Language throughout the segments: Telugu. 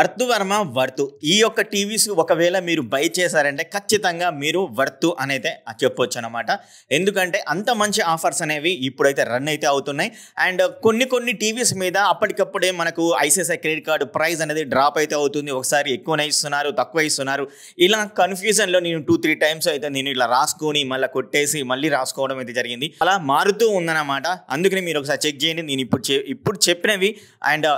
వర్తు వర్మ వర్తు ఈ యొక్క టీవీస్ ఒకవేళ మీరు బై చేశారంటే ఖచ్చితంగా మీరు వర్తు అనైతే చెప్పొచ్చు అనమాట ఎందుకంటే అంత మంచి ఆఫర్స్ అనేవి ఇప్పుడైతే రన్ అయితే అవుతున్నాయి అండ్ కొన్ని కొన్ని టీవీస్ మీద అప్పటికప్పుడే మనకు ఐసిఐసిఐ క్రెడిట్ కార్డు ప్రైస్ అనేది డ్రాప్ అయితే అవుతుంది ఒకసారి ఎక్కువనే ఇస్తున్నారు తక్కువ ఇస్తున్నారు ఇలా కన్ఫ్యూజన్లో నేను టూ త్రీ టైమ్స్ అయితే నేను ఇలా రాసుకొని మళ్ళీ కొట్టేసి మళ్ళీ రాసుకోవడం అయితే జరిగింది అలా మారుతూ ఉందన్నమాట అందుకని మీరు ఒకసారి చెక్ చేయండి నేను ఇప్పుడు ఇప్పుడు చెప్పినవి అండ్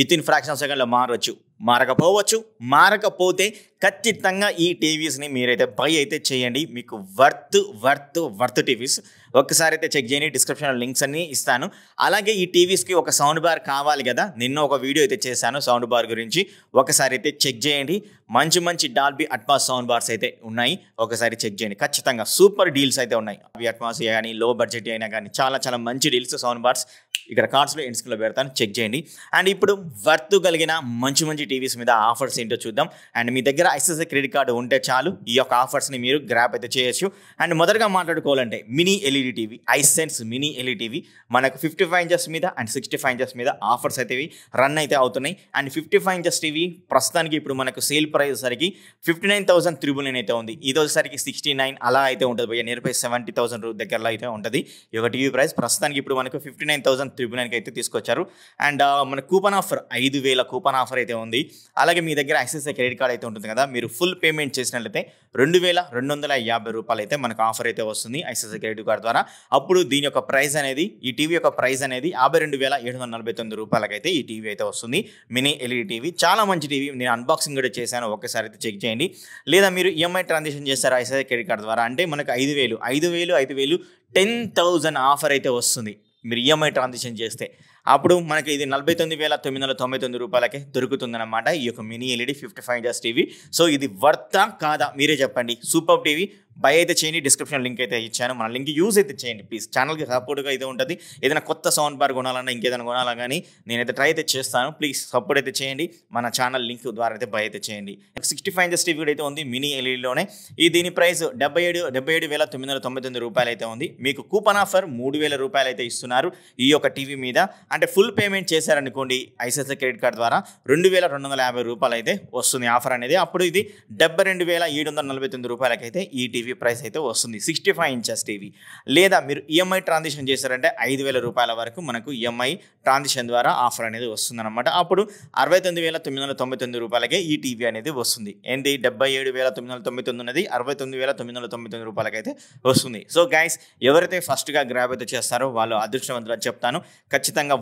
విత్ ఇన్ ఫ్రాక్షన్ సెకండ్లో మారవచ్చు మారకపోవచ్చు మారకపోతే ఖచ్చితంగా ఈ టీవీస్ని మీరైతే బై అయితే చేయండి మీకు వర్త్ వర్త్ వర్త్ టీవీస్ ఒకసారి అయితే చెక్ చేయండి డిస్క్రిప్షన్లో లింక్స్ అన్ని ఇస్తాను అలాగే ఈ టీవీస్కి ఒక సౌండ్ బార్ కావాలి కదా నిన్న ఒక వీడియో అయితే చేశాను సౌండ్ బార్ గురించి ఒకసారి అయితే చెక్ చేయండి మంచి మంచి డాల్బీ అట్మాస్ సౌండ్ బార్స్ అయితే ఉన్నాయి ఒకసారి చెక్ చేయండి ఖచ్చితంగా సూపర్ డీల్స్ అయితే ఉన్నాయి అవి అట్మాస్ కానీ లో బడ్జెట్ అయినా కానీ చాలా చాలా మంచి డీల్స్ సౌండ్ బార్స్ ఇక్కడ కార్డ్స్లో ఎండ్స్కిలో పెడతాను చెక్ చేయండి అండ్ ఇప్పుడు వర్త్ కలిగిన మంచి మంచి టీవీస్ మీద ఆఫర్స్ ఏంటో చూద్దాం అండ్ మీ దగ్గర ఐసిఐసిఐ క్రెడిట్ కార్డు ఉంటే చాలు ఈ యొక్క ఆఫర్స్ని మీరు గ్రాప్ అయితే చేయొచ్చు అండ్ మొదటగా మాట్లాడుకోవాలంటే mini LED TV Hisense mini LED TV మనకు ఫిఫ్టీ ఫైవ్ ఇంచెస్ మీద అండ్ సిక్స్టీ ఫైవ్ ఇంచెస్ మీద ఆఫర్స్ అయితే రన్ అయితే అవుతున్నాయి and fifty five inches TV ప్రస్తుతానికి ఇప్పుడు మనకు సేల్ ప్రైస్ సరికి fifty nine thousand triple nine అయితే ఉంది ఇది వచ్చేసరికి సిక్స్టీ నైన్ అలా అయితే ఉంటుంది భయ్య నేర్పై సెవెంటీ థౌసండ్ దగ్గరలో అయితే ఉంటుంది ఈ యొక్క టీవీ ప్రైస్ ప్రస్తుతానికి ఇప్పుడు మనకు ఫిఫ్టీ నైన్ థౌసండ్ త్రిబుల్ నైన్కి అయితే తీసుకొచ్చారు అండ్ మన కూపన్ ఆఫర్ ఐదు వేల కూపన్ ఆఫర్ అయితే ఉంది అలాగే మీ దగ్గర ఐసీఐసీ క్రెడిట్ కార్డ్ అయితే ఉంటుంది కదా కదా మీరు ఫుల్ పేమెంట్ చేసినట్లయితే రెండు వేల రెండు వందల యాభై రూపాయలు అయితే మనకు ఆఫర్ అయితే వస్తుంది ఐసీసీ క్రెడిట్ కార్డ్ ద్వారా అప్పుడు దీని యొక్క ప్రైస్ అనేది ఈ టీవీ యొక్క ప్రైస్ అనేది యాభై రెండు వేల ఏడు వందల నలభై తొమ్మిది రూపాయలకైతే ఈ టీవీ అయితే వస్తుంది మినీ ఎల్ఈడి టీవీ చాలా మంచి టీవీ నేను అన్బాక్సింగ్ కూడా చేశాను ఒకసారి అయితే చెక్ చేయండి లేదా మీరు ఈఎంఐ ట్రాన్సాక్షన్ చేస్తారు ఐసీసీ క్రెడిట్ కార్డ్ ద్వారా అంటే మనకు ఐదు వేలు ఐదు వేలు ఐదు వేలు టెన్ థౌజండ్ ఆఫర్ అయితే వస్తుంది మీరు ఈఎంఐ e ట్రాన్సాక్షన్ చేస్తే అప్పుడు మనకి ఇది నలభై తొమ్మిది వేల తొమ్మిది వందల తొంభై తొమ్మిది రూపాయలకే దొరుకుతుందన్నమాట ఈ యొక్క mini LED fifty five inch TV so ఇది వర్తా కాదా మీరే చెప్పండి సూపర్ టీవీ బై అయితే చేయండి డిస్క్రిప్షన్ లింక్ అయితే ఇచ్చాను మన లింక్ యూజ్ అయితే చేయండి ప్లీజ్ ఛానల్కి సపోర్ట్గా అయితే ఉంటుంది ఏదైనా కొత్త సౌండ్ బార్ కొనాలన్నా ఇంకేదైనా కొనాలా కానీ నేనైతే ట్రై అయితే చేస్తాను ప్లీజ్ సపోర్ట్ అయితే చేయండి మన ఛానల్ లింక్ ద్వారా అయితే బై అయితే చేయండి సిక్స్టీ ఫైవ్ ఇంచెస్ టీవీ అయితే ఉంది మినీ ఎల్ఈలోనే e ఈ దీని ప్రైస్ డెబ్బై ఏడు డెబ్బై ఏడు వేల తొమ్మిది వందల తొంభై తొమ్మిది రూపాయలు అయితే ఉంది మీకు కూపన్ ఆఫర్ మూడు వేల రూపాయలు అయితే ఇస్తున్నారు ఈ యొక్క టీవీ మీద అంటే ఫుల్ పేమెంట్ చేశారనుకోండి ఐసిఐసిఐ క్రెడిట్ కార్డ్ ద్వారా రెండు వేల రెండు వందల యాభై రూపాయలు అయితే వస్తుంది ఆఫర్ అనేది అప్పుడు ఇది డెబ్బై రెండు వేల ఏడు వందల నలభై తొమ్మిది రూపాయలకైతే ఈ టీవీ టీవీ ప్రైస్ అయితే వస్తుంది సిక్స్టీ ఫైవ్ ఇంచెస్ టీవీ లేదా మీరు ఈఎంఐ e ట్రాన్సాక్షన్ చేశారంటే ఐదు వేల రూపాయల వరకు మనకు ఈఎంఐ e ట్రాన్సిషన్ ద్వారా ఆఫర్ అనేది వస్తుంది అనమాట అప్పుడు అరవై తొమ్మిది వేల తొమ్మిది వందల తొంభై తొమ్మిది రూపాయలకే ఈ టీవీ అనేది వస్తుంది ఏంటి డెబ్బై ఏడు వేల తొమ్మిది వందల తొమ్మిది తొమ్మిది ఉన్నది అరవై తొమ్మిది వేల తొమ్మిది వందల తొమ్మిది తొమ్మిది రూపాయలకైతే వస్తుంది సో గైస్ ఎవరైతే ఫస్ట్గా గ్రాబ్ అయితే చేస్తారో వాళ్ళు అదృష్టవంతులు చెప్తాను ఖచ్చితంగా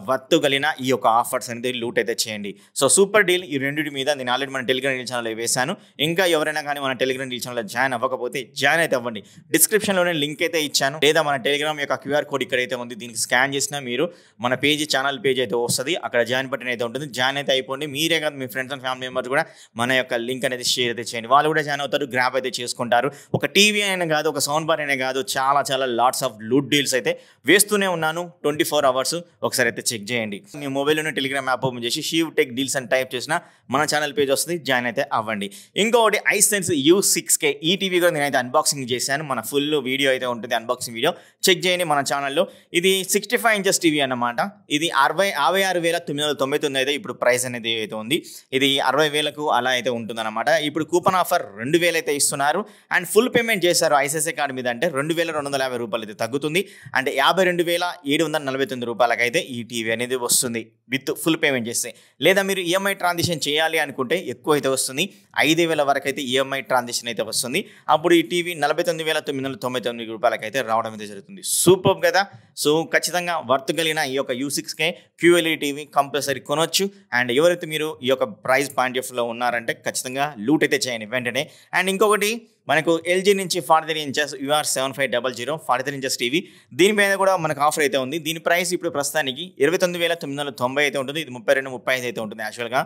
కలిగిన ఈ యొక్క ఆఫర్స్ అనేది లూట్ అయితే చేయండి సో సూపర్ డీల్ ఈ రెండింటి మీద నేను ఆల్రెడీ మన టెలిగ్రామ్ ఛానల్ వేశాను ఇంకా ఎవరైనా కానీ మన టెలిగ్రామ్ ఛానల్ జాయిన్ అవ్వకపోతే జాయిన్ స్కాన్ అయితే అవ్వండి డిస్క్రిప్షన్లోనే లింక్ అయితే ఇచ్చాను లేదా మన టెలిగ్రామ్ యొక్క క్యూఆర్ కోడ్ ఇక్కడ అయితే ఉంది దీనికి స్కాన్ చేసినా మీరు మన పేజీ ఛానల్ పేజ్ అయితే వస్తుంది అక్కడ జాయిన్ బటన్ అయితే ఉంటుంది జాయిన్ అయితే అయిపోండి మీరే కాదు మీ ఫ్రెండ్స్ అండ్ ఫ్యామిలీ మెంబర్స్ కూడా మన యొక్క లింక్ అనేది షేర్ అయితే చేయండి వాళ్ళు కూడా జాయిన్ అవుతారు గ్రాప్ అయితే చేసుకుంటారు ఒక టీవీ అయినా కాదు ఒక సౌండ్ బార్ అయినా కాదు చాలా చాలా లాట్స్ ఆఫ్ లూడ్ డీల్స్ అయితే వేస్తూనే ఉన్నాను ట్వంటీ ఫోర్ అవర్స్ ఒకసారి అయితే చెక్ చేయండి మీ మొబైల్లోనే టెలిగ్రామ్ యాప్ ఓపెన్ చేసి షీవ్ టెక్ డీల్స్ అని టైప్ చేసిన మన ఛానల్ పేజ్ వస్తుంది జాయిన్ అయితే అవ్వండి ఇంకొకటి ఐసెన్స్ యూ సిక్స్ కే ఈటీవీ కూడా నేనైతే అన్బాక్స్ అన్బాక్సింగ్ చేశాను మన ఫుల్ వీడియో అయితే ఉంటుంది అన్బాక్సింగ్ వీడియో చెక్ చేయండి మన ఛానల్లో ఇది సిక్స్టీ ఫైవ్ ఇంచెస్ టీవీ అన్నమాట ఇది అరవై అరవై ఆరు వేల తొమ్మిది వందల తొంభై తొమ్మిది అయితే ఇప్పుడు ప్రైస్ అనేది అయితే ఉంది ఇది అరవై వేలకు అలా అయితే ఉంటుందన్నమాట ఇప్పుడు కూపన్ ఆఫర్ రెండు వేలు అయితే ఇస్తున్నారు అండ్ ఫుల్ పేమెంట్ చేశారు ఐసీఐసీ కార్డు మీద అంటే రెండు వేల రెండు వందల యాభై రూపాయలు అయితే తగ్గుతుంది అంటే యాభై రెండు వేల ఏడు వందల నలభై తొమ్మిది రూపాయలకైతే ఈ టీవీ అనేది వస్తుంది విత్ ఫుల్ పేమెంట్ చేస్తే లేదా మీరు ఈఎంఐ e ట్రాన్సాక్షన్ చేయాలి అనుకుంటే ఎక్కువ అయితే వస్తుంది ఐదు వేల వరకు అయితే ఈఎంఐ ట్రాన్సాక్షన్ అయితే వస్తుంది అప్పుడు ఈ టీవీ ఇవి నలభై తొమ్మిది వేల తొమ్మిది వందల తొంభై తొమ్మిది అయితే రావడం అయితే జరుగుతుంది సూపర్ కదా సో ఖచ్చితంగా వర్త్ కలిగిన ఈ యొక్క U six K QLED TV compulsory కొనొచ్చు అండ్ ఎవరైతే మీరు ఈ యొక్క ప్రైజ్ పాయింట్ ఆఫ్లో ఉన్నారంటే ఖచ్చితంగా లూట్ అయితే చేయండి వెంటనే అండ్ ఇంకొకటి మనకు ఎల్జీ నుంచి forty three inches UR seven five double zero forty three inches TV దీని మీద కూడా మనకు ఆఫర్ అయితే ఉంది దీని ప్రైస్ ఇప్పుడు ప్రస్తుతానికి ఇరవై తొమ్మిది వేల తొమ్మిది వందల తొంభై అయితే ఉంటుంది ఇది ముప్పై రెండు ముప్పై ఐదు అయితే ఉంటుంది యాక్చువల్గా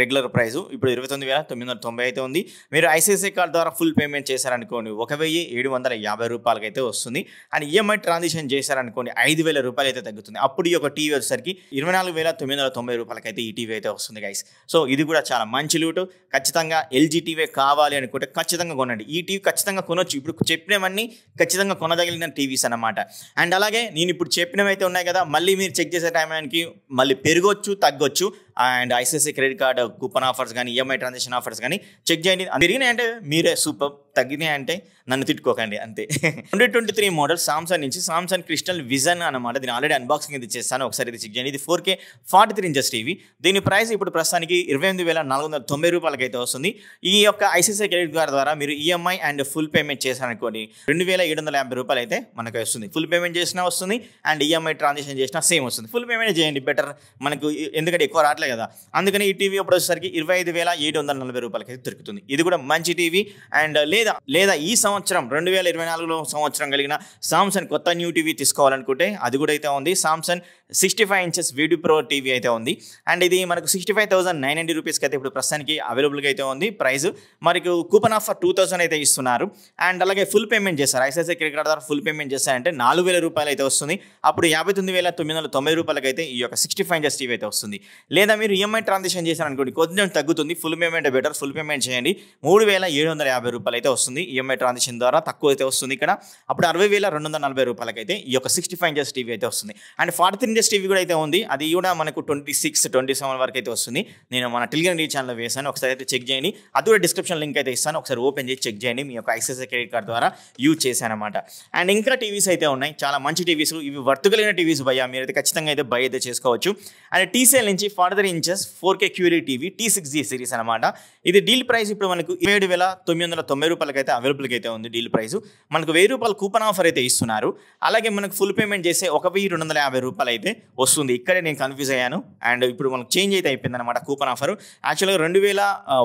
రెగ్యులర్ ప్రైస్ ఇప్పుడు ఇరవై తొమ్మిది వేల తొమ్మిది వందల తొంభై అయితే ఉంది మీరు ఐసీఐసీ కార్డ్ ద్వారా ఫుల్ పేమెంట్ చేశారనుకోండి ఒక వెయ్యి ఏడు వందల యాభై రూపాయలకైతే వస్తుంది అండ్ ఈఎంఐ e ట్రాన్సాక్షన్ చేశారనుకోండి ఐదు వేల రూపాయలు అయితే తగ్గుతుంది అప్పుడు ఈ యొక్క టీవీ వచ్చేసరికి ఇరవై నాలుగు వేల తొమ్మిది వందల తొంభై అయితే ఈ టీవీ అయితే వస్తుంది గైస్ సో ఇది కూడా చాలా మంచి లూటు ఖచ్చితంగా ఎల్జీ టీవీ కావాలి అనుకుంటే ఖచ్చితంగా కొనండి ఈ ఈ టీవీ ఖచ్చితంగా కొనొచ్చు ఇప్పుడు చెప్పినవన్నీ ఖచ్చితంగా కొనదగిలిన టీవీస్ అనమాట అండ్ అలాగే నేను ఇప్పుడు చెప్పినవి అయితే ఉన్నాయి కదా మళ్ళీ మీరు చెక్ చేసే టైంకి మళ్ళీ పెరగొచ్చు తగ్గొచ్చు and ICICI credit card coupon offers కానీ ఈఎంఐ e ట్రాన్సాక్షన్ ఆఫర్స్ కానీ చెక్ చేయండి అంటే మీరే సూపర్ తగ్గినాయి అంటే నన్ను తిట్టుకోకండి అంతే twenty twenty three model Samsung నుంచి సామ్సంగ్ క్రిస్టల్ విజన్ అనమాట దీని ఆల్రెడీ అన్బాక్సింగ్ ఇది చేస్తాను ఒకసారి ఇది చెక్ చేయండి ఇది four K forty three inches TV దీని ప్రైస్ ఇప్పుడు ప్రస్తుతానికి ఇరవై ఎనిమిది వేల నాలుగు వందల తొంభై రూపాయలకి అయితే వస్తుంది ఈ యొక్క ఐసీఐసీ క్రెడిట్ కార్డ్ ద్వారా మీరు EMI e and full payment చేశారనుకోండి రెండు వేల ఏడు వందల యాభై రూపాయలు అయితే మనకు వస్తుంది ఫుల్ పేమెంట్ చేసినా వస్తుంది అండ్ ఈఎంఐ e ట్రాన్సాక్షన్ చేసినా సేమ్ వస్తుంది ఫుల్ పేమెంట్ చేయండి బెటర్ మనకు ఎందుకంటే ఎక్కువ రావట్లేదు వస్తాయి కదా అందుకని ఈ టీవీ ఇప్పుడు వచ్చేసరికి ఇరవై ఐదు వేల ఏడు వందల నలభై రూపాయలకి అయితే దొరుకుతుంది ఇది కూడా మంచి టీవీ అండ్ లేదా లేదా ఈ సంవత్సరం రెండు వేల ఇరవై నాలుగులో సంవత్సరం కలిగిన సామ్సంగ్ కొత్త న్యూ టీవీ తీసుకోవాలనుకుంటే అది కూడా అయితే ఉంది Samsung sixty five inches video pro TV అయితే ఉంది అండ్ ఇది మనకు sixty five thousand nine hundred రూపీస్కి అయితే ఇప్పుడు ప్రస్తుతానికి అవైలబుల్గా అయితే ఉంది ప్రైస్ మనకు కూపన్ ఆఫర్ టూ థౌసండ్ అయితే ఇస్తున్నారు అండ్ అలాగే ఫుల్ పేమెంట్ చేస్తారు ఐసీఐసీ క్రెడిట్ ద్వారా ఫుల్ పేమెంట్ చేస్తారంటే నాలుగు వేల రూపాయలు అయితే వస్తుంది అప్పుడు యాభై తొమ్మిది వేల తొమ్మిది వందల తొంభై రూపాయలకి అయితే ఈ యొక్క సిక్స్టీ ఫైవ్ ఇంచెస్ టీవీ అయితే వస్తుంది లేదా లేదా మీరు ఈఎంఐ e ట్రాన్సాక్షన్ చేశారు అనుకోండి కొంచెం తగ్గుతుంది full payment better full payment చేయండి మూడు వేల ఏడు వందల యాభై రూపాయలు అయితే వస్తుంది ఈఎంఐ e ట్రాన్సాక్షన్ ద్వారా తక్కువ అయితే వస్తుంది ఇక్కడ అప్పుడు అరవై వేల రెండు వందల నలభై రూపాయలకైతే ఈ యొక్క సిక్స్టీ ఫైవ్ ఇంచెస్ టీవీ అయితే వస్తుంది and forty three inches TV కూడా అయితే ఉంది అది కూడా మనకు ట్వంటీ సిక్స్ ట్వంటీ సెవెన్ వరకు అయితే వస్తుంది నేను మన టెలిగ్రామ్ రీల్ ఛానల్ వేసాను ఒకసారి అయితే చెక్ చేయండి అది కూడా డిస్క్రిప్షన్ లింక్ అయితే ఇస్తాను ఒకసారి ఓపెన్ చేసి చెక్ చేయండి మీ యొక్క ఐసీఐసీ క్రెడిట్ కార్డ్ ద్వారా యూజ్ చేశాను అనమాట అండ్ ఇంకా టీవీస్ అయితే ఉన్నాయి చాలా మంచి టీవీస్ ఇవి వర్తకలైన టీవీస్ భయ మీరైతే ఖచ్చితంగా అయితే బై అయితే చేసుకోవచ్చు అండ్ టీసీఎల్ నుంచి forty further inches four K క్యూరీ TV T six G series అనమాట ఇది డీల్ ప్రైస్ ఇప్పుడు మనకు ఏడు వేల తొమ్మిది వందల తొంభై రూపాయలకి అయితే అవైలబుల్కి అయితే ఉంది డీల్ ప్రైస్ మనకు వెయ్యి రూపాయల కూపన్ ఆఫర్ అయితే ఇస్తున్నారు అలాగే మనకు ఫుల్ పేమెంట్ చేసే ఒక వెయ్యి రెండు వందల యాభై రూపాయలు అయితే వస్తుంది ఇక్కడే నేను కన్ఫ్యూజ్ అయ్యాను అండ్ ఇప్పుడు మనకు చేంజ్ అయితే అయిపోయింది అనమాట కూపన్ ఆఫర్ యాక్చువల్గా రెండు వేల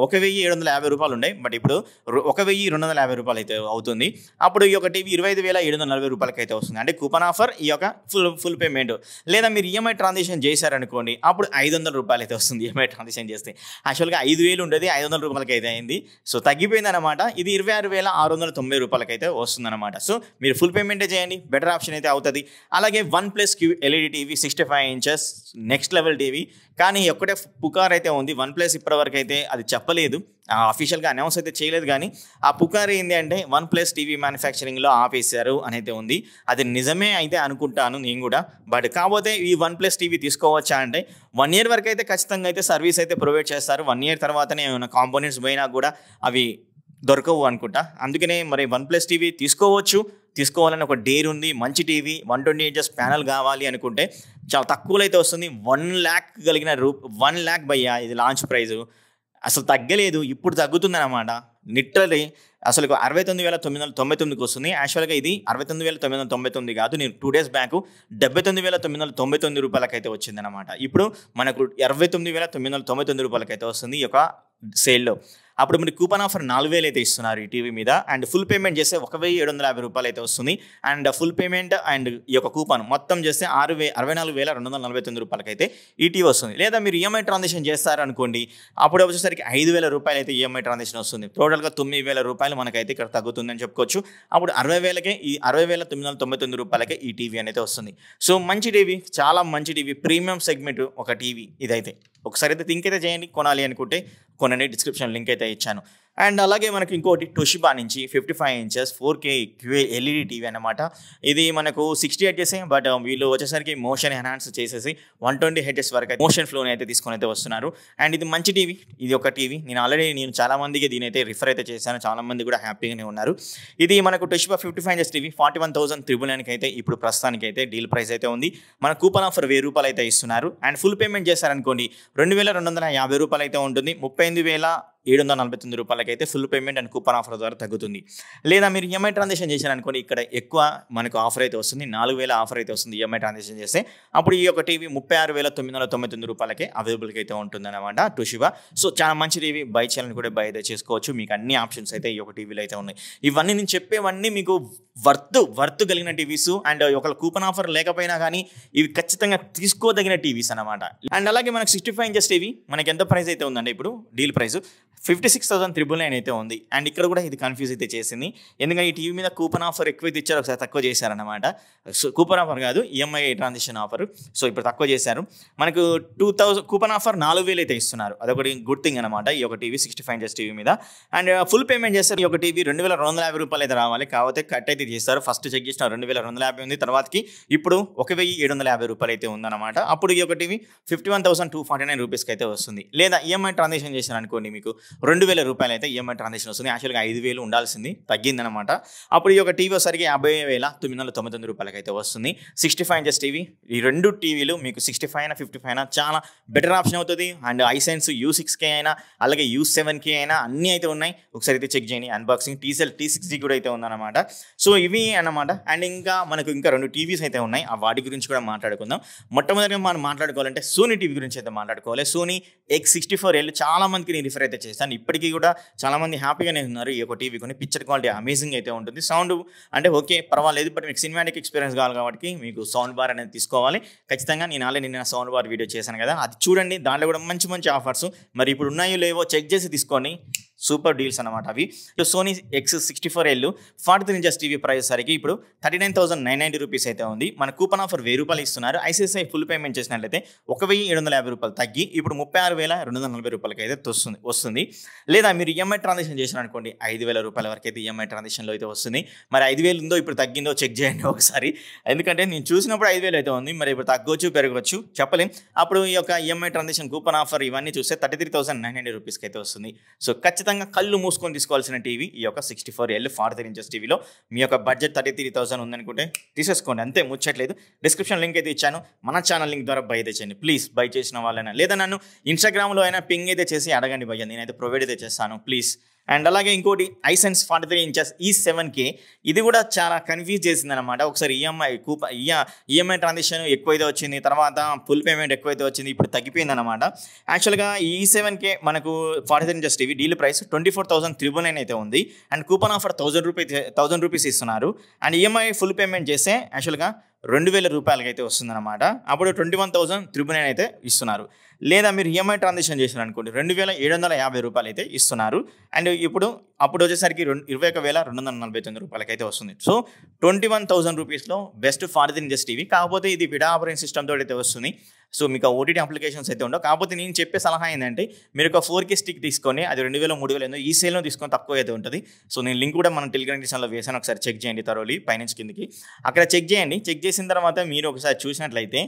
ఒక వెయ్యి ఏడు వందల యాభై రూపాయలు ఉన్నాయి బట్ ఇప్పుడు ఒక వెయ్యి రెండు వందల యాభై రూపాయలు అయితే అవుతుంది అప్పుడు ఈ యొక్క టీవీ ఇరవై ఐదు వేల ఏడు వందల నలభై రూపాయలకి అయితే వస్తుంది అంటే కూపన్ ఆఫర్ ఈ యొక్క ఫుల్ ఫుల్ పేమెంట్ లేదా మీరు ఈఎంఐ e ట్రాన్సాక్షన్ చేశారనుకోండి అప్పుడు ఐదు వందల రూపాయలు అయితే వస్తుంది ఈఎంఐ ట్రాన్సాక్షన్ చేస్తే యాక్చువల్గా ఐదు వేలు ఉండేది ఐదు వందల రూపాయలకి అయితే అయింది సో తగ్గిపోయింది అనమాట ఇది ఇరవై ఆరు వేల ఆరు వందల తొంభై రూపాయలకి అయితే వస్తుంది అనమాట సో మీరు ఫుల్ పేమెంటే చేయండి బెటర్ ఆప్షన్ అయితే అవుతుంది అలాగే one plus Q LED TV sixty five inches next level TV కానీ ఒక్కటే పుకార్ అయితే ఉంది వన్ ప్లస్ ఇప్పటివరకు అయితే అది చెప్పలేదు అఫీషియల్గా అనౌన్స్ అయితే చేయలేదు కానీ ఆ పుకార్ ఏంటి అంటే వన్ ప్లస్ టీవీ మ్యానుఫ్యాక్చరింగ్లో ఆపేశారు అని అయితే ఉంది అది నిజమే అయితే అనుకుంటాను నేను కూడా బట్ కాకపోతే ఈ వన్ ప్లస్ టీవీ తీసుకోవచ్చా అంటే వన్ ఇయర్ వరకు అయితే ఖచ్చితంగా అయితే సర్వీస్ అయితే ప్రొవైడ్ చేస్తారు వన్ ఇయర్ తర్వాతనే ఏమైనా కాంపోనెంట్స్ పోయినా కూడా అవి దొరకవు అనుకుంటా అందుకనే మరి వన్ ప్లస్ టీవీ తీసుకోవచ్చు తీసుకోవాలని ఒక డేర్ ఉంది మంచి TV one twenty inches panel కావాలి అనుకుంటే చాలా తక్కువలో అయితే వస్తుంది వన్ ల్యాక్ కలిగిన రూ వన్ ల్యాక్ భయ్యా ఇది లాంచ్ ప్రైజు అసలు తగ్గలేదు ఇప్పుడు తగ్గుతుందన్నమాట లిటరలీ అసలు అరవై తొమ్మిది వేల తొమ్మిది వందల తొంభై తొమ్మిదికి వస్తుంది యాక్చువల్గా ఇది అరవై తొమ్మిది వేల తొమ్మిది వందల తొంభై తొమ్మిది కాదు నేను టూ డేస్ బ్యాంకు డెబ్బై తొమ్మిది వేల తొమ్మిది వందల తొంభై తొమ్మిది వచ్చింది అనమాట ఇప్పుడు మనకు అరవై తొమ్మిది వేల తొమ్మిది వందల తొంభై తొమ్మిది అయితే వస్తుంది ఈ యొక్క సేల్లో అప్పుడు మీరు కూపన్ ఆఫర్ నాలుగు వేలు అయితే ఇస్తున్నారు ఈ టీవీ మీద అండ్ ఫుల్ పేమెంట్ చేస్తే ఒక వెయ్యి ఏడు వందల యాభై రూపాయలు అయితే వస్తుంది అండ్ ఫుల్ పేమెంట్ అండ్ ఈ యొక్క కూపన్ మొత్తం చేస్తే ఆరు వే అరవై నాలుగు వేల రెండు వందల నలభై తొమ్మిది రూపాయలకి అయితే ఈ టీవీ వస్తుంది లేదా మీరు ఈఎంఐ e ట్రాన్సాక్షన్ చేస్తారనుకోండి అప్పుడు వచ్చేసరికి ఐదు వేల రూపాయలు అయితే ఈఎంఐ ట్రాన్సాక్షన్ వస్తుంది టోటల్గా తొమ్మిది వేల రూపాయలు మనకైతే ఇక్కడ తగ్గుతుందని చెప్పుకోవచ్చు అప్పుడు అరవై వేలకే ఈ అరవై వేల తొమ్మిది వందల తొంభై తొమ్మిది రూపాయలకే ఈ టీవీ అనేది వస్తుంది సో మంచి టీవీ చాలా మంచి టీవీ ప్రీమియం సెగ్మెంట్ ఒక టీవీ ఇదైతే ఒకసారి అయితే థింక్ అయితే చేయండి కొనాలి అనుకుంటే కొనండి డిస్క్రిప్షన్ లింక్ అయితే ఇచ్చాను అండ్ అలాగే మనకు ఇంకోటి టొషిబా నుంచి fifty five inches four K QA LED TV అనమాట ఇది మనకు సిక్స్టీ హెడ్జెస్ బట్ వీళ్ళు వచ్చేసరికి మోషన్ ఎన్హాన్స్ చేసేసి వన్ ట్వంటీ హెడ్జెస్ వరకు మోషన్ ఫ్లోని అయితే తీసుకొని అయితే వస్తున్నారు అండ్ ఇది మంచి టీవీ ఇది ఒక టీవీ నేను ఆల్రెడీ నేను చాలా మందికి దీని అయితే రిఫర్ అయితే చేశాను చాలా మంది కూడా హ్యాపీగానే ఉన్నారు ఇది మనకు Toshiba fifty five inches TV forty one thousand triple నైన్కి అయితే ఇప్పుడు ప్రస్తుతానికి అయితే డీల్ ప్రైస్ అయితే ఉంది మన కూపన్ ఆఫర్ వెయ్యి రూపాయలు అయితే ఇస్తున్నారు అండ్ ఫుల్ పేమెంట్ చేశారనుకోండి రెండు వేల రెండు వందల యాభై రూపాయలు అయితే ఉంటుంది ముప్పై ఎనిమిది వేల ఏడు వందల నలభై తొమ్మిది అయితే full payment and coupon offer ద్వారా తగ్గుతుంది లేదా మీరు ఈఎంఐ ట్రాన్సాక్షన్ అనుకోండి ఇక్కడ ఎక్కువ మనకు ఆఫర్ అయితే వస్తుంది నాలుగు వేల ఆఫర్ అయితే వస్తుంది ఈఎంఐ e ట్రాన్సాక్షన్ చేస్తే అప్పుడు ఈ యొక్క టీవీ ముప్పై ఆరు వేల తొమ్మిది వందల తొంభై తొమ్మిది రూపాయలకి అవైలబుల్గా అయితే ఉంటుందన్నమాట టూషివా సో చాలా మంచి టీవీ బై చేయాలని కూడా బై అయితే చేసుకోవచ్చు మీకు అన్ని ఆప్షన్స్ అయితే ఈ యొక్క టీవీలో అయితే ఉన్నాయి ఇవన్నీ నేను చెప్పేవన్నీ మీకు వర్త్ వర్త్ కలిగిన టీవీస్ అండ్ ఒకళ్ళ కూపన్ ఆఫర్ లేకపోయినా కానీ ఇవి ఖచ్చితంగా తీసుకోదగిన టీవీస్ అనమాట అండ్ అలాగే మనకు సిక్స్టీ ఫైవ్ ఇంచెస్ టీవీ మనకి ఎంత ప్రైస్ అయితే ఉందండి ఇప్పుడు deal price fifty six thousand triple nine అయితే ఉంది అండ్ ఇక్కడ కూడా ఇది కన్ఫ్యూజ్ అయితే చేసింది ఎందుకంటే ఈ టీవీ మీద కూపన్ ఆఫర్ ఎక్కువ ఇచ్చారు ఒకసారి తక్కువ చేశారనమాట సో కూపన్ ఆఫర్ కాదు ఈఎంఐ ట్రాన్సాక్షన్ ఆఫర్ సో ఇప్పుడు తక్కువ చేశారు మనకు టూ థౌసండ్ కూపన్ ఆఫర్ నాలుగు వేలు అయితే ఇస్తున్నారు అదొకటి గుడ్ థింగ్ అనమాట ఈ ఒక TV sixty five inches TV మీద అండ్ ఫుల్ పేమెంట్ చేస్తారు ఈ ఒక టీవీ రెండు వేల రెండు వందల యాభై రూపాయలు అయితే రావాలి కాకపోతే కట్ అయితే చేస్తారు ఫస్ట్ చెక్ చేసిన రెండు వేల రెండు వందల యాభై ఉంది తర్వాతకి ఇప్పుడు ఒక వెయ్యి ఏడు వందల యాభై రూపాయలు అయితే ఉందన్నమాట అప్పుడు ఈ ఒక TV fifty one thousand two forty nine రూపీస్కి అయితే వస్తుంది లేదా ఈఎంఐ e ట్రాన్సాక్షన్ చేశారు అనుకోండి మీకు రెండు వేల రూపాయలు అయితే ఈఎంఐ ట్రాన్సాక్షన్ వస్తుంది యాక్చువల్గా ఐదు వేలు ఉండాల్సింది తగ్గిందనమాట అప్పుడు ఈ యొక్క టీవీ ఒకసారికి యాభై వేల తొమ్మిది వందల తొమ్మిది వందల రూపాయలకి అయితే వస్తుంది సిక్స్టీ ఫైవ్ ఇంచెస్ టీవీ ఈ రెండు టీవీలు మీకు సిక్స్టీ ఫైవ్ అయినా ఫిఫ్టీ ఫైవ్ అయినా చాలా బెటర్ ఆప్షన్ అవుతుంది అండ్ ఐసెన్స్ యూ సిక్స్ కే అయినా అలాగే యూ సెవెన్ కే అయినా అన్నీ అయితే ఉన్నాయి ఒకసారి అయితే చెక్ చేయండి unboxing TCL T six G కూడా అయితే ఉందన్నమాట సో ఇవి అనమాట అండ్ ఇంకా మనకు ఇంకా రెండు టీవీస్ అయితే ఉన్నాయి ఆ వాటి గురించి కూడా మాట్లాడుకుందాం మొట్టమొదటిగా మనం మాట్లాడుకోవాలంటే సోనీ టీవీ గురించి అయితే మాట్లాడుకోవాలి Sony X sixty four L చాలా మందికి నేను రిఫర్ అయితే చేశాను ఇప్పటికీ కూడా చాలామంది హ్యాపీగానే ఉన్నారు ఈ యొక్క టీవీ కొని పిక్చర్ క్వాలిటీ అమేజింగ్ అయితే ఉంటుంది సౌండ్ అంటే ఓకే పర్వాలేదు బట్ మీకు సినిమాటిక్ ఎక్స్పీరియన్స్ కావాలి కాబట్టి మీకు సౌండ్ బార్ అనేది తీసుకోవాలి ఖచ్చితంగా నేను ఆల్రెడీ నిన్న సౌండ్ బార్ వీడియో చేశాను కదా అది చూడండి దాంట్లో కూడా మంచి మంచి ఆఫర్స్ మరి ఇప్పుడు ఉన్నాయో లేవో చెక్ చేసి తీసుకొని సూపర్ డీల్స్ అనమాట అవి Sony X sixty four L forty three inches TV price సరికి ఇప్పుడు thirty nine thousand nine ninety rupees అయితే ఉంది మన కూపన్ ఆఫర్ వెయ్యి రూపాయలు ఇస్తున్నారు ఐసీఐసీఐ ఫుల్ పేమెంట్ చేసినట్లయితే ఒక వెయ్యి ఏడు వందల యాభై రూపాయలు తగ్గి ఇప్పుడు ముప్పై ఆరు వేల రెండు వందల నలభై రూపాయలకి అయితే వస్తుంది వస్తుంది లేదా మీరు ఈఎంఐ e ట్రాన్సాక్షన్ చేసిన అనుకోండి ఐదు వేల రూపాయల వరకు అయితే ఈఎంఐ e ట్రాన్సాక్షన్లో అయితే వస్తుంది మరి ఐదు వేలు ఉందో ఇప్పుడు తగ్గిందో చెక్ చేయండి ఒకసారి ఎందుకంటే నేను చూసినప్పుడు ఐదు వేలు అయితే ఉంది మరి ఇప్పుడు తగ్గొచ్చు పెరగవచ్చు చెప్పలేం అప్పుడు ఈ యొక్క EMI e transaction coupon offer ఇవన్నీ చూస్తే thirty three thousand nine hundred రూపీస్కి అయితే వస్తుంది సో ఖచ్చితంగా ఖచ్చితంగా కళ్ళు మూసుకొని తీసుకోవాల్సిన టీవీ ఈ యొక్క sixty four L forty three inches టీవీలో మీ యొక్క బడ్జెట్ థర్టీ త్రీ థౌసండ్ ఉందనుకుంటే తీసేసుకోండి అంతే ముచ్చట్లేదు డిస్క్రిప్షన్ లింక్ అయితే ఇచ్చాను మన ఛానల్ లింక్ ద్వారా బై అయితే చేయండి ప్లీజ్ బై చేసిన వాళ్ళైనా లేదా నన్ను ఇన్స్టాగ్రామ్లో అయినా పింగ్ అయితే చేసి అడగండి భయ్య నేనైతే ప్రొవైడ్ అయితే చేస్తాను ప్లీజ్ అండ్ అలాగే ఇంకోటి ఐసెన్స్ ఫార్టీ త్రీ ఇంచెస్ ఈ సెవెన్కి ఇది కూడా చాలా కన్ఫ్యూజ్ చేసింది అనమాట ఒకసారి ఈఎంఐ కూప ఈఎంఐ ట్రాన్సాక్షన్ ఎక్కువైతే వచ్చింది తర్వాత ఫుల్ పేమెంట్ ఎక్కువైతే వచ్చింది ఇప్పుడు తగ్గిపోయింది అనమాట యాక్చువల్గా ఈ సెవెన్కే e మనకు forty three inches TV deal price twenty four thousand triple nine అయితే ఉంది and coupon offer thousand rupees thousand rupees ఇస్తున్నారు అండ్ ఈఎంఐ ఫుల్ పేమెంట్ చేస్తే యాక్చువల్గా రెండు వేల రూపాయలకైతే అయితే వస్తుందన్నమాట అప్పుడు twenty one thousand triple nine అయితే ఇస్తున్నారు లేదా మీరు ఈఎంఐ ట్రాన్సాక్షన్ చేశారు అనుకోండి రెండు వేల ఏడు వందల యాభై రూపాయలు అయితే ఇస్తున్నారు అండ్ ఇప్పుడు అప్పుడు వచ్చేసరికి రెండు ఇరవై ఒక వేల రెండు వందల నలభై తొమ్మిది అయితే వస్తుంది సో ట్వంటీ వన్ థౌసండ్ రూపీస్లో best for the just TV కాకపోతే ఇది విడా ఆపరేటింగ్ సిస్టమ్ తోటి అయితే వస్తుంది సో మీకు ఓటీటీ అప్లికేషన్స్ అయితే ఉండవు కాకపోతే నేను చెప్పే సలహా ఏంటంటే మీరు ఒక ఫోర్ కే స్టిక్ తీసుకొని అది రెండు వేల మూడు వేల ఎందుకు ఈ సేల్లో తీసుకొని తక్కువ అయితే ఉంటుంది సో నేను లింక్ కూడా మనం టెలిగ్రామ్ డిషన్లో వేసాను ఒకసారి చెక్ చేయండి తరోలి పైనుంచి కిందకి అక్కడ చెక్ చేయండి చెక్ చేసిన తర్వాత మీరు ఒకసారి చూసినట్లయితే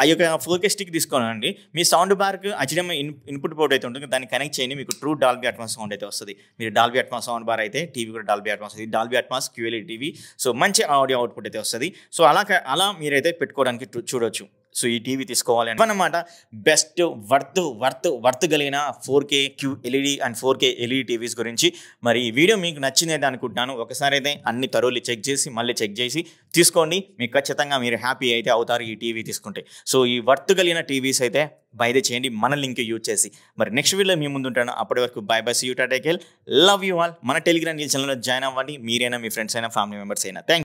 ఆ యొక్క ఫోకే స్టిక్ తీసుకోనండి మీ సౌండ్ బార్కి హెచ్డిఎంఐ ఇన్పుట్ పోర్ట్ అయితే ఉంటుంది దాన్ని కనెక్ట్ చేయండి మీకు ట్రూ డాల్బీ అట్మాస్ సౌండ్ అయితే వస్తుంది మీరు డాల్బీ అట్మాస్ సౌండ్ బార్ అయితే టీవీ కూడా డాల్బీ అట్మాస్ ఇది Dolby Atmos QLED TV so మంచి ఆడియో అవుట్పుట్ అయితే వస్తుంది సో అలా అలా మీరైతే పెట్టుకోవడానికి చూడొచ్చు సో ఈ టీవీ తీసుకోవాలి అనమాట బెస్ట్ వర్త్ వర్త్ వర్త్ కలిగిన four K Q LED and four K LED TVs గురించి మరి ఈ వీడియో మీకు నచ్చిందైతే అనుకుంటున్నాను ఒకసారి అయితే అన్ని తరువులు చెక్ చేసి మళ్ళీ చెక్ చేసి తీసుకోండి మీకు ఖచ్చితంగా మీరు హ్యాపీ అయితే అవుతారు ఈ టీవీ తీసుకుంటే సో ఈ వర్త్ కలిగిన టీవీస్ అయితే బైదే చేయండి మన లింక్ యూజ్ చేసి మరి నెక్స్ట్ వీడియో మీ ముందు ఉంటాను అప్పటి వరకు బై బై సీ యూ టాటేకెల్ లవ్ యూ ఆల్ మన టెలిగ్రామ్ ఛానల్లో జాయిన్ అవ్వండి మీరైనా మీ ఫ్రెండ్స్ అయినా ఫ్యామిలీ మెంబర్స్ అయినా థ్యాంక్